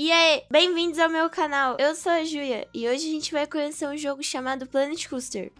E aí, bem-vindos ao meu canal. Eu sou a Julia e hoje a gente vai conhecer um jogo chamado Planet Coaster.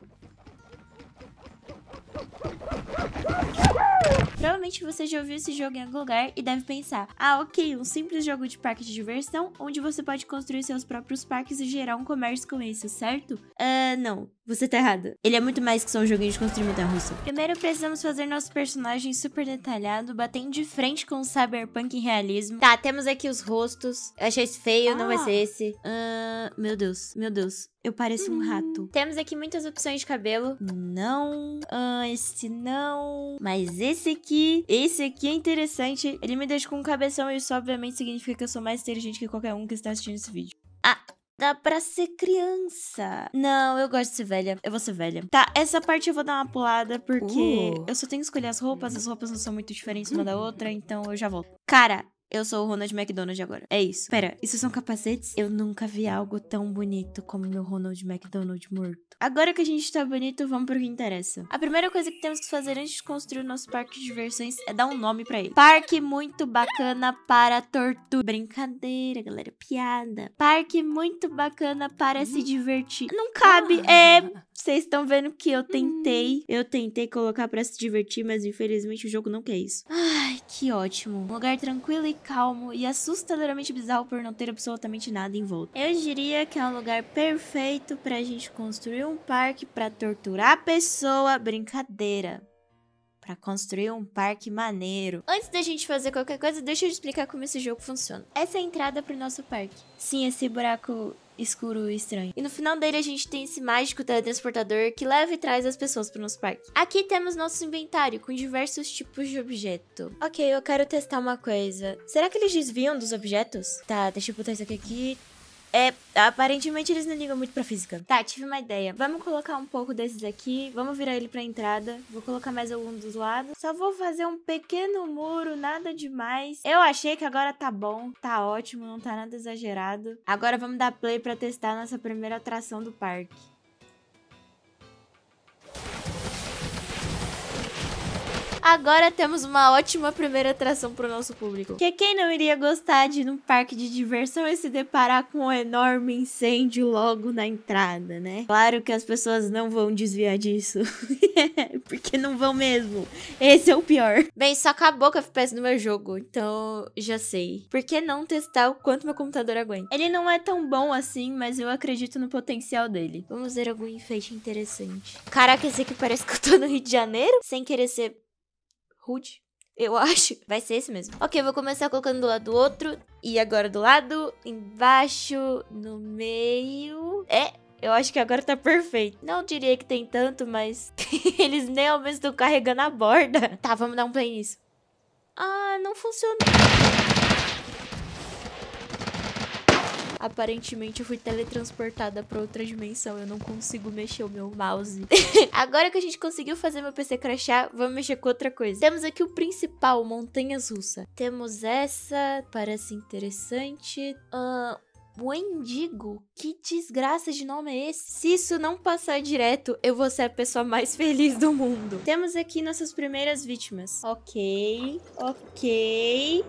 Provavelmente você já ouviu esse jogo em algum lugar e deve pensar: ah, ok, um simples jogo de parque de diversão onde você pode construir seus próprios parques e gerar um comércio com isso, certo? Ah, uh, não. Você tá errado. Ele é muito mais que só um joguinho de construir montanha russa. Primeiro, precisamos fazer nosso personagem super detalhado, batendo de frente com o cyberpunk em realismo. Tá, temos aqui os rostos. Eu achei esse feio, ah. não vai ah. ser esse. Uh, meu Deus, meu Deus. Eu pareço um hum. rato. Temos aqui muitas opções de cabelo. Não. Ah, esse não. Mas esse aqui. Esse aqui é interessante. Ele me deixa com um cabeção. e Isso obviamente significa que eu sou mais inteligente que qualquer um que está assistindo esse vídeo. Ah, Dá pra ser criança. Não, eu gosto de ser velha. Eu vou ser velha. Tá, essa parte eu vou dar uma pulada, porque uh. eu só tenho que escolher as roupas. As roupas não são muito diferentes uma da hum. outra, então eu já volto. Cara, eu sou o Ronald McDonald agora. É isso. Pera, isso são capacetes? Eu nunca vi algo tão bonito como meu Ronald McDonald morto. Agora que a gente tá bonito, vamos pro que interessa. A primeira coisa que temos que fazer antes de construir o nosso parque de diversões é dar um nome para ele. Parque muito bacana para tortura. Brincadeira, galera, piada. Parque muito bacana para se divertir. Não cabe, é vocês estão vendo que eu tentei. Hum. Eu tentei colocar para se divertir, mas infelizmente o jogo não quer isso. Ai, que ótimo. Um lugar tranquilo e calmo e assustadoramente bizarro por não ter absolutamente nada em volta. Eu diria que é um lugar perfeito pra gente construir um parque para torturar a pessoa. Brincadeira para construir um parque maneiro. Antes da gente fazer qualquer coisa, deixa eu explicar como esse jogo funciona. Essa é a entrada para o nosso parque. Sim, esse buraco escuro e estranho. E no final dele a gente tem esse mágico teletransportador que leva e traz as pessoas para o nosso parque. Aqui temos nosso inventário com diversos tipos de objeto. Ok, eu quero testar uma coisa. Será que eles desviam dos objetos? Tá, deixa eu botar isso aqui. É, aparentemente eles não ligam muito pra física. Tá, tive uma ideia. Vamos colocar um pouco desses aqui, vamos virar ele pra entrada. Vou colocar mais algum dos lados. Só vou fazer um pequeno muro, nada demais. Eu achei que agora tá bom, tá ótimo, não tá nada exagerado. Agora vamos dar play pra testar nossa primeira atração do parque. agora temos uma ótima primeira atração para o nosso público. Que quem não iria gostar de ir num parque de diversão e se deparar com um enorme incêndio logo na entrada, né? Claro que as pessoas não vão desviar disso. Porque não vão mesmo. Esse é o pior. Bem, só acabou com a FPS no meu jogo, então já sei. Por que não testar o quanto meu computador aguenta? Ele não é tão bom assim, mas eu acredito no potencial dele. Vamos ver algum enfeite interessante. Caraca, esse aqui parece que eu tô no Rio de Janeiro? Sem querer ser Rude. Eu acho. Vai ser esse mesmo. Ok, vou começar colocando do lado do outro. E agora do lado, embaixo, no meio. É, eu acho que agora tá perfeito. Não diria que tem tanto, mas eles nem ao menos estão carregando a borda. Tá, vamos dar um play nisso. Ah, não funcionou. Aparentemente eu fui teletransportada pra outra dimensão. Eu não consigo mexer o meu mouse. Agora que a gente conseguiu fazer meu PC crashar, vamos mexer com outra coisa. Temos aqui o principal, montanhas russa. Temos essa, parece interessante. Uh, ah, Wendigo? Que desgraça de nome é esse? Se isso não passar direto, eu vou ser a pessoa mais feliz do mundo. Temos aqui nossas primeiras vítimas. Ok, ok.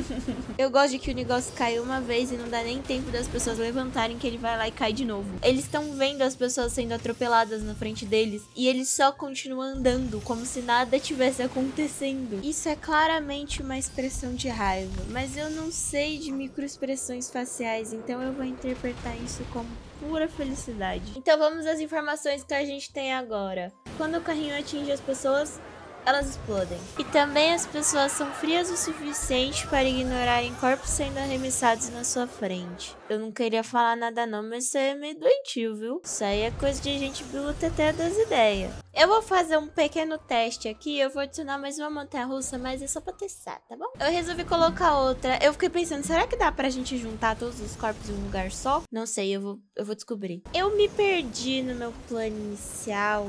eu gosto de que o negócio cai uma vez e não dá nem tempo das pessoas levantarem que ele vai lá e cai de novo. Eles estão vendo as pessoas sendo atropeladas na frente deles e ele só continua andando como se nada tivesse acontecendo. Isso é claramente uma expressão de raiva, mas eu não sei de microexpressões faciais, então eu vou interpretar isso como pura felicidade. Então vamos às informações que a gente tem agora. Quando o carrinho atinge as pessoas, elas explodem. E também as pessoas são frias o suficiente para ignorarem corpos sendo arremessados na sua frente. Eu não queria falar nada não, mas isso aí é meio doentio, viu? Isso aí é coisa de gente biluta até das ideias. Eu vou fazer um pequeno teste aqui, eu vou adicionar mais uma montanha-russa, mas é só pra testar, tá bom? Eu resolvi colocar outra. Eu fiquei pensando, será que dá pra gente juntar todos os corpos em um lugar só? Não sei, eu vou, eu vou descobrir. Eu me perdi no meu plano inicial.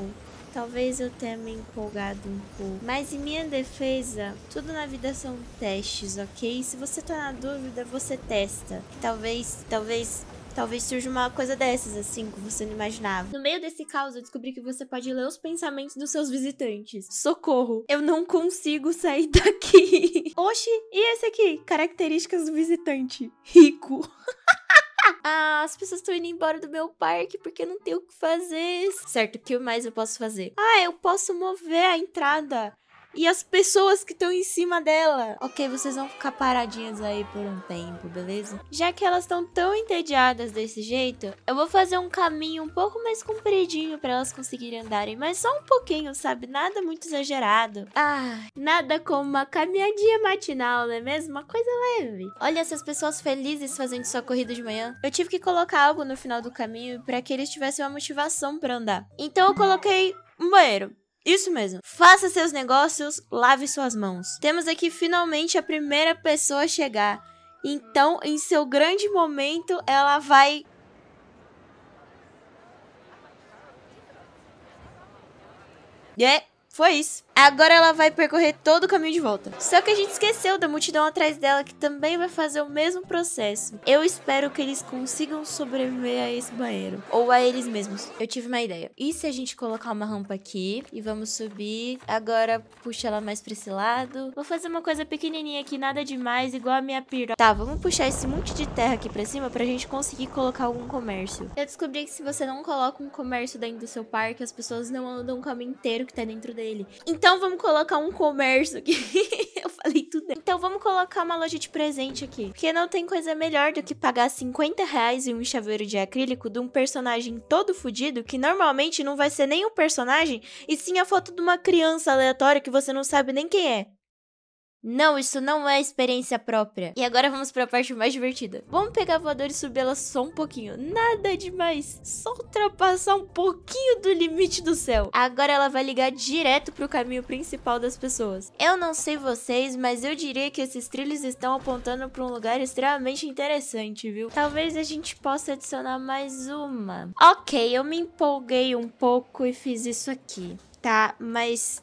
Talvez eu tenha me empolgado um pouco. Mas em minha defesa, tudo na vida são testes, ok? Se você tá na dúvida, você testa. Talvez, talvez Talvez surja uma coisa dessas, assim, que você não imaginava. No meio desse caos, eu descobri que você pode ler os pensamentos dos seus visitantes. Socorro, eu não consigo sair daqui. Oxi, e esse aqui? Características do visitante. Rico. ah, as pessoas estão indo embora do meu parque porque não tem o que fazer. Certo, o que mais eu posso fazer? Ah, eu posso mover a entrada e as pessoas que estão em cima dela. Ok, vocês vão ficar paradinhas aí por um tempo, beleza? Já que elas estão tão entediadas desse jeito, eu vou fazer um caminho um pouco mais compridinho para elas conseguirem andarem, mas só um pouquinho, sabe? Nada muito exagerado. Ah, nada como uma caminhadinha matinal, não é mesmo? Uma coisa leve. Olha essas pessoas felizes fazendo sua corrida de manhã. Eu tive que colocar algo no final do caminho para que eles tivessem uma motivação para andar. Então eu coloquei um banheiro isso mesmo. Faça seus negócios, lave suas mãos. Temos aqui finalmente a primeira pessoa a chegar. Então, em seu grande momento, ela vai É, foi isso. Agora ela vai percorrer todo o caminho de volta. Só que a gente esqueceu da multidão atrás dela que também vai fazer o mesmo processo. Eu espero que eles consigam sobreviver a esse banheiro. Ou a eles mesmos. Eu tive uma ideia. E se a gente colocar uma rampa aqui e vamos subir? Agora puxa ela mais pra esse lado. Vou fazer uma coisa pequenininha aqui, nada demais, igual a minha piroca. Tá, vamos puxar esse monte de terra aqui pra cima pra gente conseguir colocar algum comércio. Eu descobri que se você não coloca um comércio dentro do seu parque, as pessoas não andam o caminho inteiro que tá dentro dele. Então, então vamos colocar um comércio aqui. eu falei tudo. Então vamos colocar uma loja de presente aqui. Porque não tem coisa melhor do que pagar 50 reais em um chaveiro de acrílico de um personagem todo fodido, que normalmente não vai ser nem um personagem, e sim a foto de uma criança aleatória que você não sabe nem quem é. Não, isso não é experiência própria. E agora vamos para a parte mais divertida. Vamos pegar a voadora e subir ela só um pouquinho. Nada demais. Só ultrapassar um pouquinho do limite do céu. Agora ela vai ligar direto para o caminho principal das pessoas. Eu não sei vocês, mas eu diria que esses trilhos estão apontando para um lugar extremamente interessante, viu? Talvez a gente possa adicionar mais uma. Ok, eu me empolguei um pouco e fiz isso aqui tá? Mas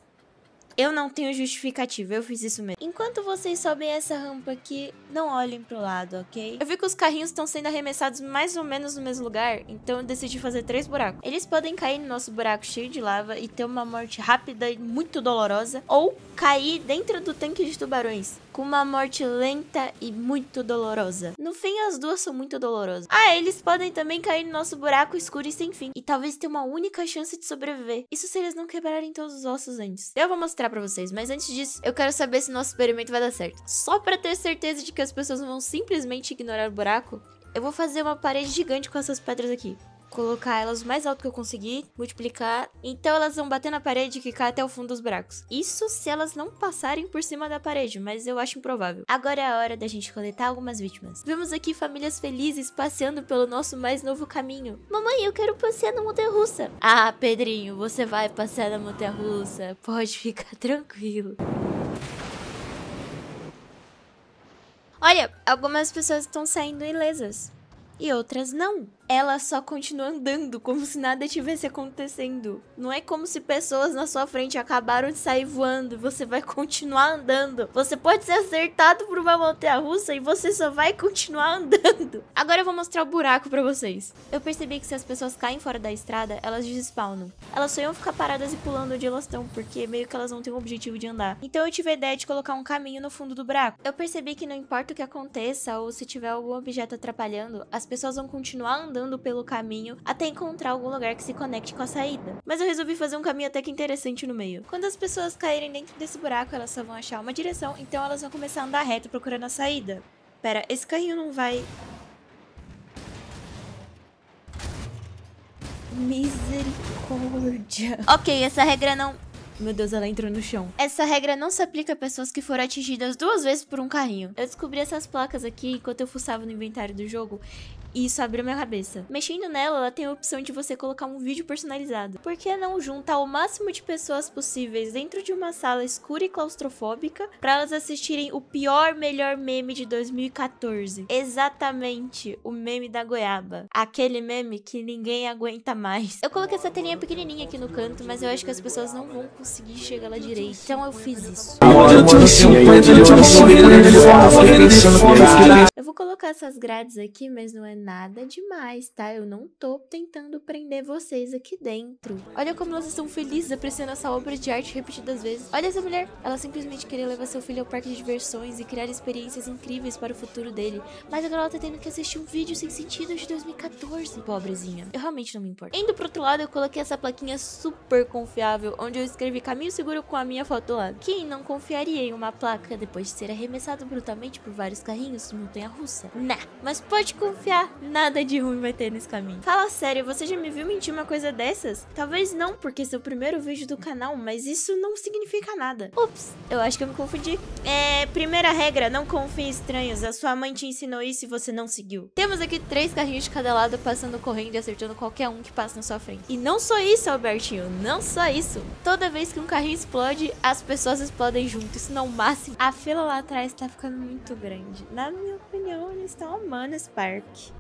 eu não tenho justificativa, eu fiz isso mesmo. Enquanto vocês sobem essa rampa aqui, não olhem pro lado, ok? Eu vi que os carrinhos estão sendo arremessados mais ou menos no mesmo lugar, então eu decidi fazer três buracos. Eles podem cair no nosso buraco cheio de lava e ter uma morte rápida e muito dolorosa, ou cair dentro do tanque de tubarões com uma morte lenta e muito dolorosa. No fim, as duas são muito dolorosas. Ah, eles podem também cair no nosso buraco escuro e sem fim, e talvez ter uma única chance de sobreviver. Isso se eles não quebrarem todos os ossos antes. Eu vou mostrar pra vocês, mas antes disso, eu quero saber se nosso experimento vai dar certo. Só pra ter certeza de que as pessoas vão simplesmente ignorar o buraco, eu vou fazer uma parede gigante com essas pedras aqui colocar elas o mais alto que eu conseguir, multiplicar. Então elas vão bater na parede e ficar até o fundo dos buracos. Isso se elas não passarem por cima da parede, mas eu acho improvável. Agora é a hora da gente coletar algumas vítimas. Vemos aqui famílias felizes passeando pelo nosso mais novo caminho. Mamãe, eu quero passear na montanha-russa. Ah, Pedrinho, você vai passear na montanha-russa. Pode ficar tranquilo. Olha, algumas pessoas estão saindo ilesas e outras não ela só continua andando como se nada tivesse acontecendo. Não é como se pessoas na sua frente acabaram de sair voando, você vai continuar andando. Você pode ser acertado por uma montanha russa e você só vai continuar andando. Agora eu vou mostrar o buraco para vocês. Eu percebi que se as pessoas caem fora da estrada, elas despawnam. Elas só iam ficar paradas e pulando onde elas estão, porque meio que elas não têm o objetivo de andar. Então eu tive a ideia de colocar um caminho no fundo do buraco. Eu percebi que não importa o que aconteça ou se tiver algum objeto atrapalhando, as pessoas vão continuar andando andando pelo caminho até encontrar algum lugar que se conecte com a saída. Mas eu resolvi fazer um caminho até que interessante no meio. Quando as pessoas caírem dentro desse buraco, elas só vão achar uma direção, então elas vão começar a andar reto procurando a saída. Pera, esse carrinho não vai... Misericórdia. Ok, essa regra não... Meu Deus, ela entrou no chão. Essa regra não se aplica a pessoas que foram atingidas duas vezes por um carrinho. Eu descobri essas placas aqui enquanto eu fuçava no inventário do jogo e isso abriu minha cabeça. Mexendo nela, ela tem a opção de você colocar um vídeo personalizado. Por que não juntar o máximo de pessoas possíveis dentro de uma sala escura e claustrofóbica para elas assistirem o pior melhor meme de 2014? Exatamente, o meme da goiaba. Aquele meme que ninguém aguenta mais. Eu coloquei essa telinha pequenininha aqui no canto, mas eu acho que as pessoas não vão conseguir chegar lá direito. Então eu fiz isso. Eu vou colocar essas grades aqui, mas não é nada demais, tá? Eu não tô tentando prender vocês aqui dentro. Olha como elas estão felizes apreciando essa obra de arte repetidas vezes. Olha essa mulher! Ela simplesmente queria levar seu filho ao parque de diversões e criar experiências incríveis para o futuro dele. Mas agora ela tá tendo que assistir um vídeo sem sentido de 2014, pobrezinha. Eu realmente não me importo. Indo pro outro lado, eu coloquei essa plaquinha super confiável, onde eu escrevi caminho seguro com a minha foto lá. Quem não confiaria em uma placa depois de ser arremessado brutalmente por vários carrinhos no montanha-russa? Nah, né? mas pode confiar, nada de ruim vai ter nesse caminho. Fala sério, você já me viu mentir uma coisa dessas? Talvez não, porque seu primeiro vídeo do canal, mas isso não significa nada. Ups, eu acho que eu me confundi. É, primeira regra, não confie em estranhos. A sua mãe te ensinou isso e você não seguiu. Temos aqui três carrinhos de cada lado passando correndo e acertando qualquer um que passa na sua frente. E não só isso, Albertinho, não só isso. Toda vez que um carrinho explode, as pessoas explodem junto. Isso não é o máximo. A fila lá atrás tá ficando muito grande. Na minha opinião, eles estão amando esse parque.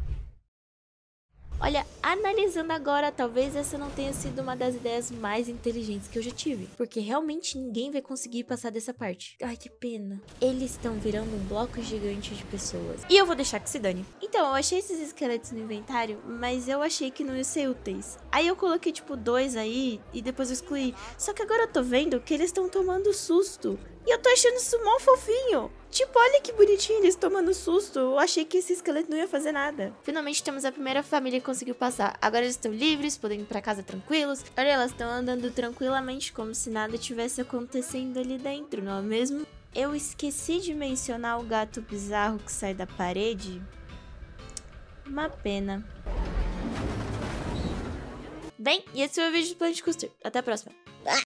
Olha, analisando agora, talvez essa não tenha sido uma das ideias mais inteligentes que eu já tive. Porque realmente ninguém vai conseguir passar dessa parte. Ai, que pena. Eles estão virando um bloco gigante de pessoas. E eu vou deixar que se dane. Então, eu achei esses esqueletos no inventário, mas eu achei que não ia ser úteis. Aí eu coloquei, tipo, dois aí e depois eu excluí. Só que agora eu tô vendo que eles estão tomando susto. E eu tô achando isso mó fofinho. Tipo, olha que bonitinho, eles tomando susto. Eu achei que esse esqueleto não ia fazer nada. Finalmente temos a primeira família que conseguiu passar. Agora eles estão livres, podem ir pra casa tranquilos. Olha, elas estão andando tranquilamente, como se nada tivesse acontecendo ali dentro, não é mesmo? Eu esqueci de mencionar o gato bizarro que sai da parede. Uma pena. Bem, e esse foi o vídeo do Plano de Costura. Até a próxima.